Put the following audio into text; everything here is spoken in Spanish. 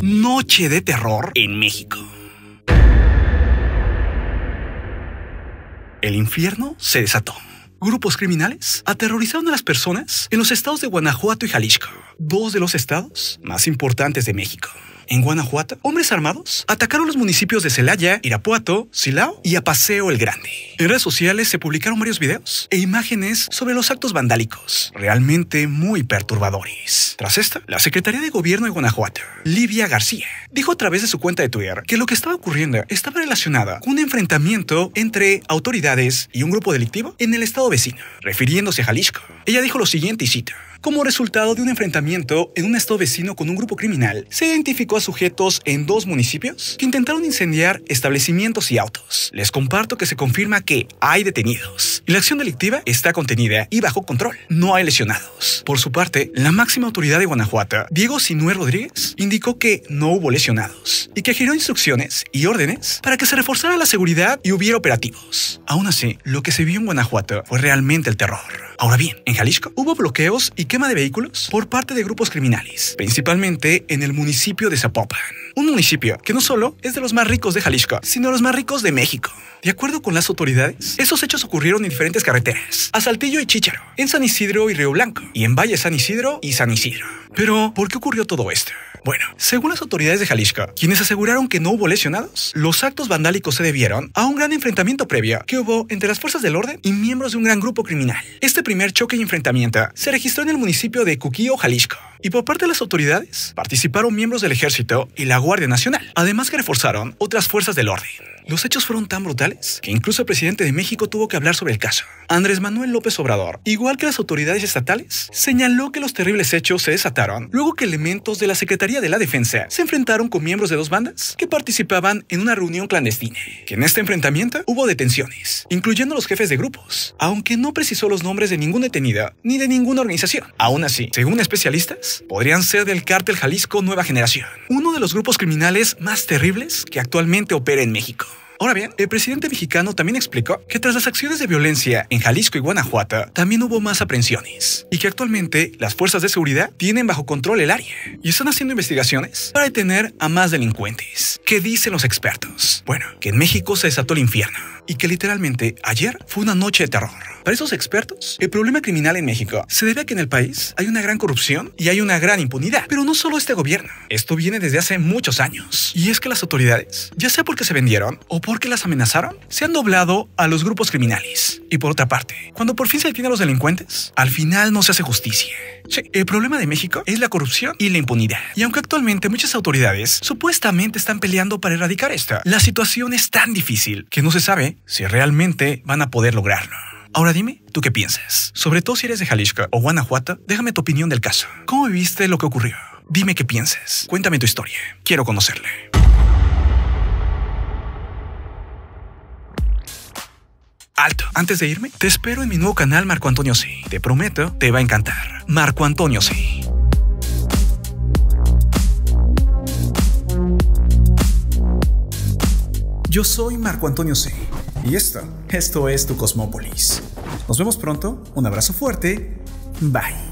Noche de terror en México. El infierno se desató. Grupos criminales aterrorizaron a las personas en los estados de Guanajuato y Jalisco, dos de los estados más importantes de México en Guanajuato, hombres armados atacaron los municipios de Celaya, Irapuato, Silao y Apaseo el Grande. En redes sociales se publicaron varios videos e imágenes sobre los actos vandálicos, realmente muy perturbadores. Tras esta, la Secretaría de Gobierno de Guanajuato, Livia García, dijo a través de su cuenta de Twitter que lo que estaba ocurriendo estaba relacionado con un enfrentamiento entre autoridades y un grupo delictivo en el estado vecino, refiriéndose a Jalisco. Ella dijo lo siguiente y cita. Como resultado de un enfrentamiento en un estado vecino con un grupo criminal, se identificó a sujetos en dos municipios que intentaron incendiar establecimientos y autos. Les comparto que se confirma que hay detenidos y la acción delictiva está contenida y bajo control. No hay lesionados. Por su parte, la máxima autoridad de Guanajuato, Diego Sinué Rodríguez, indicó que no hubo lesionados y que giró instrucciones y órdenes para que se reforzara la seguridad y hubiera operativos. Aún así, lo que se vio en Guanajuato fue realmente el terror. Ahora bien, en Jalisco hubo bloqueos y quema de vehículos por parte de grupos criminales, principalmente en el municipio de Zapopan un municipio que no solo es de los más ricos de Jalisco, sino de los más ricos de México. De acuerdo con las autoridades, esos hechos ocurrieron en diferentes carreteras, a Saltillo y Chicharo, en San Isidro y Río Blanco, y en Valle San Isidro y San Isidro. Pero, ¿por qué ocurrió todo esto? Bueno, según las autoridades de Jalisco, quienes aseguraron que no hubo lesionados, los actos vandálicos se debieron a un gran enfrentamiento previo que hubo entre las fuerzas del orden y miembros de un gran grupo criminal. Este primer choque y enfrentamiento se registró en el municipio de Cuquío, Jalisco. Y por parte de las autoridades, participaron miembros del ejército y la Guardia Nacional, además que reforzaron otras fuerzas del orden. Los hechos fueron tan brutales que incluso el presidente de México tuvo que hablar sobre el caso. Andrés Manuel López Obrador, igual que las autoridades estatales, señaló que los terribles hechos se desataron luego que elementos de la Secretaría de la Defensa se enfrentaron con miembros de dos bandas que participaban en una reunión clandestina. Que en este enfrentamiento hubo detenciones, incluyendo los jefes de grupos, aunque no precisó los nombres de ningún detenido ni de ninguna organización. Aún así, según especialistas, podrían ser del cártel Jalisco Nueva Generación, uno de los grupos criminales más terribles que actualmente opera en México. Ahora bien, el presidente mexicano también explicó que tras las acciones de violencia en Jalisco y Guanajuato, también hubo más aprehensiones y que actualmente las fuerzas de seguridad tienen bajo control el área y están haciendo investigaciones para detener a más delincuentes. ¿Qué dicen los expertos? Bueno, que en México se desató el infierno y que literalmente ayer fue una noche de terror. Para esos expertos, el problema criminal en México se debe a que en el país hay una gran corrupción y hay una gran impunidad. Pero no solo este gobierno, esto viene desde hace muchos años. Y es que las autoridades, ya sea porque se vendieron o porque las amenazaron, se han doblado a los grupos criminales. Y por otra parte, cuando por fin se detienen a los delincuentes, al final no se hace justicia. Sí, el problema de México es la corrupción y la impunidad. Y aunque actualmente muchas autoridades supuestamente están peleando para erradicar esta, la situación es tan difícil que no se sabe si realmente van a poder lograrlo. Ahora dime, ¿tú qué piensas? Sobre todo si eres de Jalisco o Guanajuato, déjame tu opinión del caso. ¿Cómo viste lo que ocurrió? Dime qué piensas. Cuéntame tu historia. Quiero conocerle. Alto. Antes de irme, te espero en mi nuevo canal Marco Antonio C Te prometo, te va a encantar. Marco Antonio C Yo soy Marco Antonio C. Y esto, esto es tu Cosmópolis. Nos vemos pronto, un abrazo fuerte, bye.